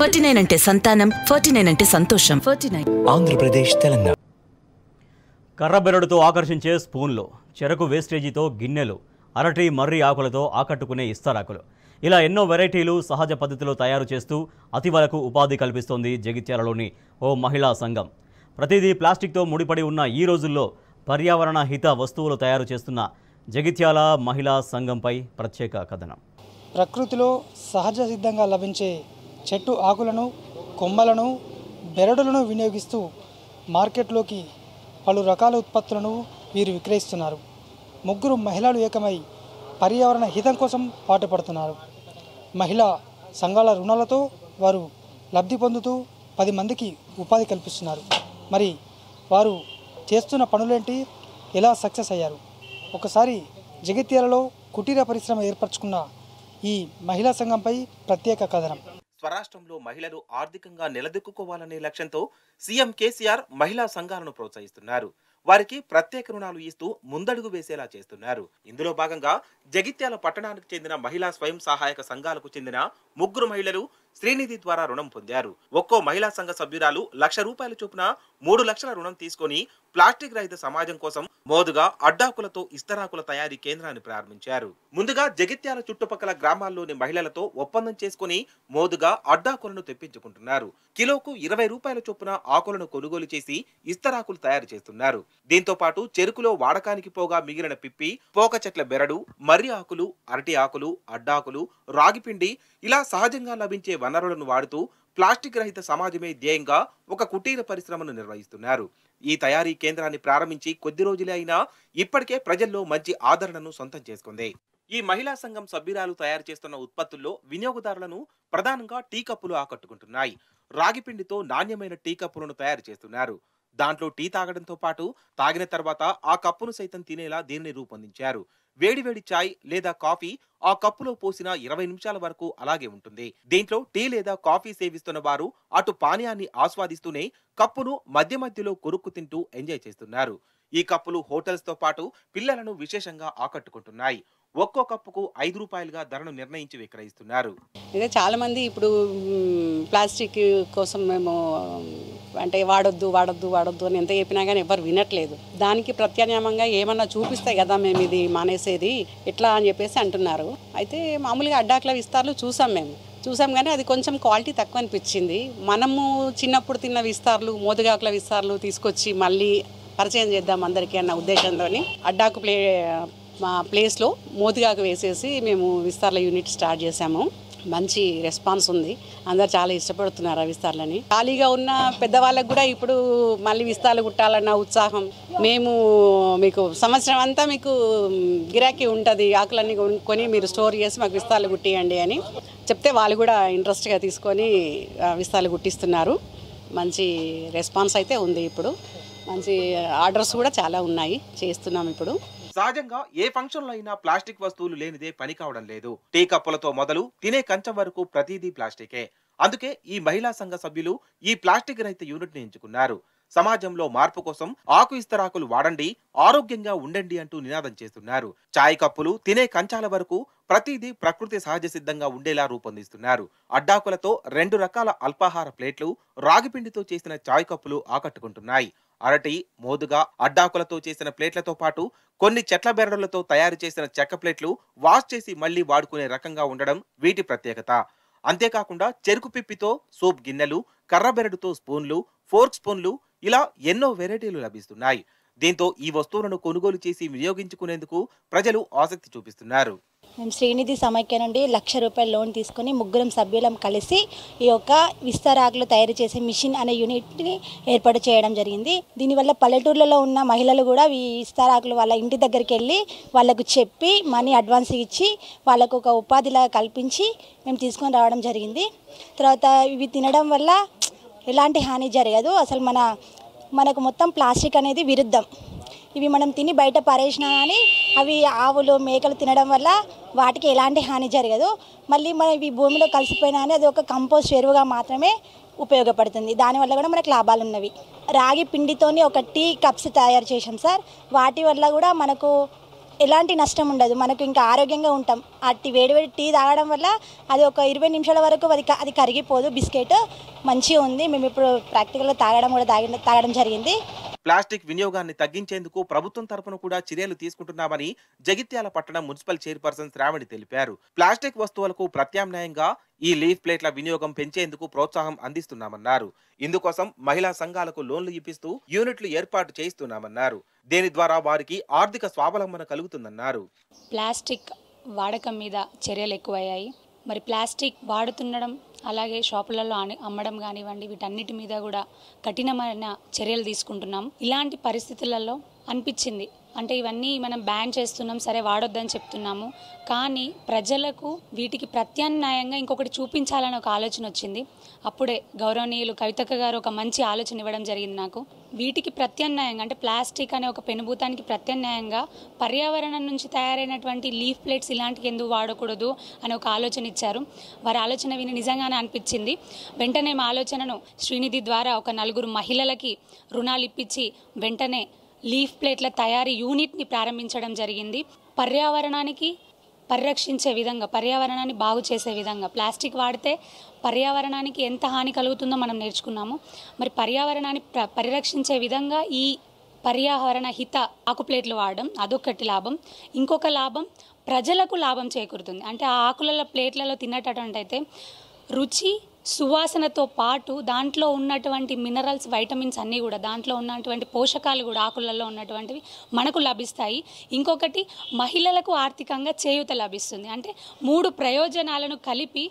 forty nine అంటే సంతానం forty nine అంటే సంతోషం ఫార్టీ నైన్ ఆంధ్రప్రదేశ్ తెలంగాణ కర్రబెరడుతో ఆకర్షించే స్పూన్లు చెరకు వేస్టేజీతో గిన్నెలు అరటి మర్రి ఆకులతో ఆకట్టుకునే ఇస్తారాకులు ఇలా ఎన్నో వెరైటీలు సహజ పద్ధతిలో తయారు చేస్తూ అతివలకు ఉపాధి కల్పిస్తోంది జగిత్యాలలోని ఓ మహిళా సంఘం ప్రతిదీ ప్లాస్టిక్తో ముడిపడి ఉన్న ఈ రోజుల్లో పర్యావరణ హిత వస్తువులు తయారు చేస్తున్న జగిత్యాల మహిళా సంఘంపై ప్రత్యేక కథనం ప్రకృతిలో సహజ సిద్ధంగా లభించే చెట్టు ఆకులను కొమ్మలను బెరడులను వినియోగిస్తూ మార్కెట్లోకి పలు రకాల ఉత్పత్తులను వీరు విక్రయిస్తున్నారు ముగ్గురు మహిళలు ఏకమై పర్యావరణ హితం కోసం పాటుపడుతున్నారు మహిళా సంఘాల రుణాలతో వారు లబ్ధి పొందుతూ పది మందికి ఉపాధి కల్పిస్తున్నారు మరి వారు చేస్తున్న పనులేంటి ఎలా సక్సెస్ అయ్యారు ఒకసారి జగిత్యాలలో కుటీర పరిశ్రమ ఏర్పరచుకున్న ఈ మహిళా సంఘంపై ప్రత్యేక కథనం స్వరాష్ట్రంలో మహిళలు ఆర్థికంగా నిలదొక్కుకోవాలనే లక్ష్యంతో సీఎం కేసీఆర్ మహిళా సంఘాలను ప్రోత్సహిస్తున్నారు వారికి ప్రత్యేక రుణాలు ఇస్తూ ముందడుగు వేసేలా చేస్తున్నారు ఇందులో భాగంగా జగిత్యాల పట్టణానికి చెందిన మహిళా స్వయం సహాయక సంఘాలకు చెందిన ముగ్గురు మహిళలు శ్రీనిధి ద్వారా రుణం పొందారు ఒక్కో మహిళా సంఘ సభ్యురాలు లక్ష రూపాయల చొప్పున మూడు లక్షల రుణం తీసుకొని ప్లాస్టిక్ రహిత సమాజం కోసం మోదుగా అడ్డాకులతో ఇస్తరాకుల తయారీ కేంద్రాన్ని ప్రారంభించారు ముందుగా జగిత్యాల చుట్టుపక్కల గ్రామాల్లోని మహిళలతో ఒప్పందం చేసుకుని మోదుగా అడ్డాకులను తెప్పించుకుంటున్నారు కిలోకు ఇరవై రూపాయల చొప్పున ఆకులను కొనుగోలు చేసి ఇస్తరాకులు తయారు చేస్తున్నారు దీంతో పాటు చెరుకులో వాడకానికి పోగా మిగిలిన పిప్పి పోక చెట్ల బెరడు మర్రి ఆకులు అరటి ఆకులు అడ్డాకులు రాగిపిండి ఇలా సహజంగా లభించే వనరులను వాడుతూ ప్లాస్టిక్ రహిత సమాజమే ధ్యేయంగా ఒక కుటీర పరిశ్రమను నిర్వహిస్తున్నారు ఈ తయారీ కేంద్రాన్ని ప్రారంభించి కొద్ది రోజులే అయినా ఇప్పటికే ప్రజల్లో మంచి ఆదరణను సొంతం చేసుకుంది ఈ మహిళా సంఘం సభ్యురాలు తయారు చేస్తున్న ఉత్పత్తుల్లో వినియోగదారులను ప్రధానంగా టీ కప్పులు ఆకట్టుకుంటున్నాయి రాగిపిండితో నాణ్యమైన టీ కప్పులను తయారు చేస్తున్నారు దాంట్లో టీ తాగడంతో పాటు తాగిన తర్వాత ఆ కప్పును సైతం తినేలా దీనిని రూపొందించారు వేడివేడి చాయ్ లేదా కాఫీ ఆ కప్పులో పోసిన ఇరవై నిమిషాల వరకు అలాగే ఉంటుంది దీంట్లో టీ లేదా కాఫీ సేవిస్తున్న వారు అటు పానీయాన్ని ఆస్వాదిస్తూనే కప్పును మధ్య మధ్యలో కొరుక్కు తింటూ ఎంజాయ్ చేస్తున్నారు ఈ కప్పులు హోటల్స్ తో పాటు పిల్లలను విశేషంగా ఆకట్టుకుంటున్నాయి ఒక్కో కప్పుకు ఐదు రూపాయలుగా ధరను నిర్ణయించి విక్రయిస్తున్నారు చాలా మంది ఇప్పుడు ప్లాస్టిక్ కోసం మేము అంటే వాడొద్దు వాడొద్దు వాడొద్దు అని ఎంత చెప్పినా కానీ ఎవరు వినట్లేదు దానికి ప్రత్యామ్నాయంగా ఏమన్నా చూపిస్తే కదా మేము ఇది మానేసేది ఎట్లా అని చెప్పేసి అంటున్నారు అయితే మామూలుగా అడ్డాకుల విస్తారాలు చూసాం మేము చూసాం కానీ అది కొంచెం క్వాలిటీ తక్కువ అనిపించింది మనము చిన్నప్పుడు తిన్న విస్తారాలు మోదుగాకుల విస్తారాలు తీసుకొచ్చి మళ్ళీ పరిచయం చేద్దాం అందరికీ అన్న ఉద్దేశంతో అడ్డాకు ప్లే మా ప్లేస్లో మోదుగాకు వేసేసి మేము విస్తారాల యూనిట్ స్టార్ట్ చేసాము మంచి రెస్పాన్స్ ఉంది అందరు చాలా ఇష్టపడుతున్నారు ఆ విస్తారాలని ఖాళీగా ఉన్న పెద్దవాళ్ళకు కూడా ఇప్పుడు మళ్ళీ విస్తాలు కుట్టాలన్న ఉత్సాహం మేము మీకు సంవత్సరం అంతా మీకు గిరాకీ ఉంటుంది ఆకులన్నీ కొనుక్కొని మీరు స్టోర్ చేసి మాకు విస్తాలు కుట్టియండి అని చెప్తే వాళ్ళు కూడా ఇంట్రెస్ట్గా తీసుకొని విస్తారాలు కుట్టిస్తున్నారు మంచి రెస్పాన్స్ అయితే ఉంది ఇప్పుడు మంచి ఆర్డర్స్ కూడా చాలా ఉన్నాయి చేస్తున్నాం ఇప్పుడు సహజంగా ఏ ఫంక్షన్లో అయినా ప్లాస్టిక్ వస్తువులు లేనిదే పని కావడం లేదు టీ కప్పులతో మొదలు తినే కంచం వరకు ప్రతిదీ ప్లాస్టికే అందుకే ఈ మహిళా సంఘ సభ్యులు ఈ ప్లాస్టిక్ రహిత యూనిట్ ని ఎంచుకున్నారు సమాజంలో మార్పు కోసం ఆకు ఇస్తరాకులు వాడండి ఆరోగ్యంగా ఉండండి అంటూ నినాదం చేస్తున్నారు చాయ్ కప్పులు తినే కంచాల వరకు ప్రతిదీ ప్రకృతి సహజ సిద్ధంగా ఉండేలా రూపొందిస్తున్నారు అడ్డాకులతో రెండు రకాల అల్పాహార ప్లేట్లు రాగిపిండితో చేసిన చాయ్ కప్పులు ఆకట్టుకుంటున్నాయి అరటి మోదుగా అడ్డాకులతో చేసిన ప్లేట్లతో పాటు కొన్ని చెట్ల బెరడులతో తయారు చేసిన చెక్క ప్లేట్లు వాష్ చేసి మళ్లీ వాడుకునే రకంగా ఉండడం వీటి ప్రత్యేకత అంతేకాకుండా చెరుకు పిప్పితో సోప్ గిన్నెలు కర్ర బెరడుతో స్పూన్లు ఫోర్క్ స్పూన్లు ఇలా ఎన్నో వెరైటీలు లభిస్తున్నాయి దీంతో ఈ వస్తువులను కొనుగోలు చేసి వినియోగించుకునేందుకు ప్రజలు ఆసక్తి చూపిస్తున్నారు మేము శ్రీనిధి సమైక్య నుండి లక్ష రూపాయలు లోన్ తీసుకుని ముగ్గురం సభ్యులం కలిసి ఈ యొక్క విస్తారాకులు తయారు చేసే మిషన్ అనే యూనిట్ని ఏర్పాటు చేయడం జరిగింది దీనివల్ల పల్లెటూర్లలో ఉన్న మహిళలు కూడా ఈ విస్తారాకులు వాళ్ళ ఇంటి దగ్గరికి వెళ్ళి వాళ్ళకు చెప్పి మనీ అడ్వాన్స్ ఇచ్చి వాళ్ళకు ఒక ఉపాధిలాగా కల్పించి మేము తీసుకొని రావడం జరిగింది తర్వాత ఇవి తినడం వల్ల ఎలాంటి హాని జరగదు అసలు మన మనకు మొత్తం ప్లాస్టిక్ అనేది విరుద్ధం ఇవి మనం తిని బయట పరేసినా కానీ అవి ఆవులు మేకలు తినడం వల్ల వాటికి ఎలాంటి హాని జరగదు మళ్ళీ మనం ఇవి భూమిలో కలిసిపోయినా కానీ అది ఒక కంపోస్ట్ ఎరువుగా మాత్రమే ఉపయోగపడుతుంది దానివల్ల కూడా మనకు లాభాలు ఉన్నవి రాగి పిండితోని ఒక టీ కప్స్ తయారు చేసాం సార్ వాటి వల్ల కూడా మనకు ఎలాంటి నష్టం ఉండదు మనకు ఇంకా ఆరోగ్యంగా ఉంటాం ఆ టీ వేడివేడి టీ తాగడం వల్ల అది ఒక ఇరవై నిమిషాల వరకు అది అది కరిగిపోదు బిస్కెట్ మంచిగా ఉంది మేము ఇప్పుడు ప్రాక్టికల్గా తాగడం కూడా తాగి తాగడం జరిగింది ప్లాస్టిక్ వినియోగాన్ని తగ్గించేందుకు ప్రభుత్వం తరపున కూడా చర్యలు తీసుకుంటున్నామని జగిత్యాల పట్టణం మున్సిపల్ చైర్పర్సన్ శ్రావణి తెలిపారు ప్లాస్టిక్ వస్తువులకు ప్రత్యామ్నాయంగా ఈ లీఫ్ ప్లేట్ల వినియోగం పెంచేందుకు ప్రోత్సాహం అందిస్తున్నామన్నారు ఇందుకోసం మహిళా సంఘాలకు లోన్లు ఇప్పిస్తూ యూనిట్లు ఏర్పాటు చేయిస్తున్నామన్నారు దీని ద్వారా వారికి ఆర్థిక స్వావలంబన కలుగుతుందన్నారు ప్లాస్టిక్ వాడకం మీద చర్యలు ఎక్కువయ్యాయి మరి ప్లాస్టిక్ వాడుతుండడం అలాగే షాపులలో అమ్మడం కానివ్వండి వీటన్నిటి మీద కూడా కఠినమైన చర్యలు తీసుకుంటున్నాం ఇలాంటి పరిస్థితులలో అనిపించింది అంటే ఇవన్నీ మనం బ్యాన్ చేస్తున్నాం సరే వాడొద్దని చెప్తున్నాము కానీ ప్రజలకు వీటికి ప్రత్యామ్నాయంగా ఇంకొకటి చూపించాలని ఒక ఆలోచన వచ్చింది అప్పుడే గౌరవనీయులు కవితక్క గారు ఒక మంచి ఆలోచన ఇవ్వడం జరిగింది నాకు వీటికి ప్రత్యామ్నాయంగా అంటే ప్లాస్టిక్ అనే ఒక పెనుభూతానికి ప్రత్యామ్నాయంగా పర్యావరణం నుంచి తయారైనటువంటి లీఫ్ ప్లేట్స్ ఇలాంటివి ఎందుకు వాడకూడదు అని ఒక ఆలోచన ఇచ్చారు వారి ఆలోచన విని నిజంగానే అనిపించింది వెంటనే మా ఆలోచనను శ్రీనిధి ద్వారా ఒక నలుగురు మహిళలకి రుణాలు ఇప్పించి వెంటనే లీఫ్ ప్లేట్ల తయారీ యూనిట్ని ప్రారంభించడం జరిగింది పర్యావరణానికి పరిరక్షించే విధంగా పర్యావరణాన్ని బాగు చేసే విధంగా ప్లాస్టిక్ వాడితే పర్యావరణానికి ఎంత హాని కలుగుతుందో మనం నేర్చుకున్నాము మరి పర్యావరణాన్ని పరిరక్షించే విధంగా ఈ పర్యావరణ హిత ఆకు ప్లేట్లు వాడడం అదొకటి లాభం ఇంకొక లాభం ప్రజలకు లాభం చేకూరుతుంది అంటే ఆ ఆకులలో ప్లేట్లలో తినేటటువంటి అయితే రుచి సువాసనతో పాటు దాంట్లో ఉన్నటువంటి మినరల్స్ వైటమిన్స్ అన్నీ కూడా దాంట్లో ఉన్నటువంటి పోషకాలు కూడా ఆకులలో ఉన్నటువంటివి మనకు లభిస్తాయి ఇంకొకటి మహిళలకు ఆర్థికంగా చేయూత లభిస్తుంది అంటే మూడు ప్రయోజనాలను కలిపి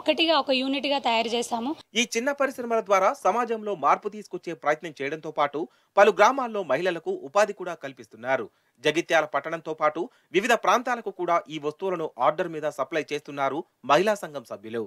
ఒకటిగా ఒక యూనిట్ గా తయారు చేశాము ఈ చిన్న పరిశ్రమల ద్వారా సమాజంలో మార్పు తీసుకొచ్చే ప్రయత్నం చేయడంతో పాటు పలు గ్రామాల్లో మహిళలకు ఉపాధి కూడా కల్పిస్తున్నారు జగిత్యాల పట్టణంతో పాటు వివిధ ప్రాంతాలకు కూడా ఈ వస్తువులను ఆర్డర్ మీద సప్లై చేస్తున్నారు మహిళా సంఘం సభ్యులు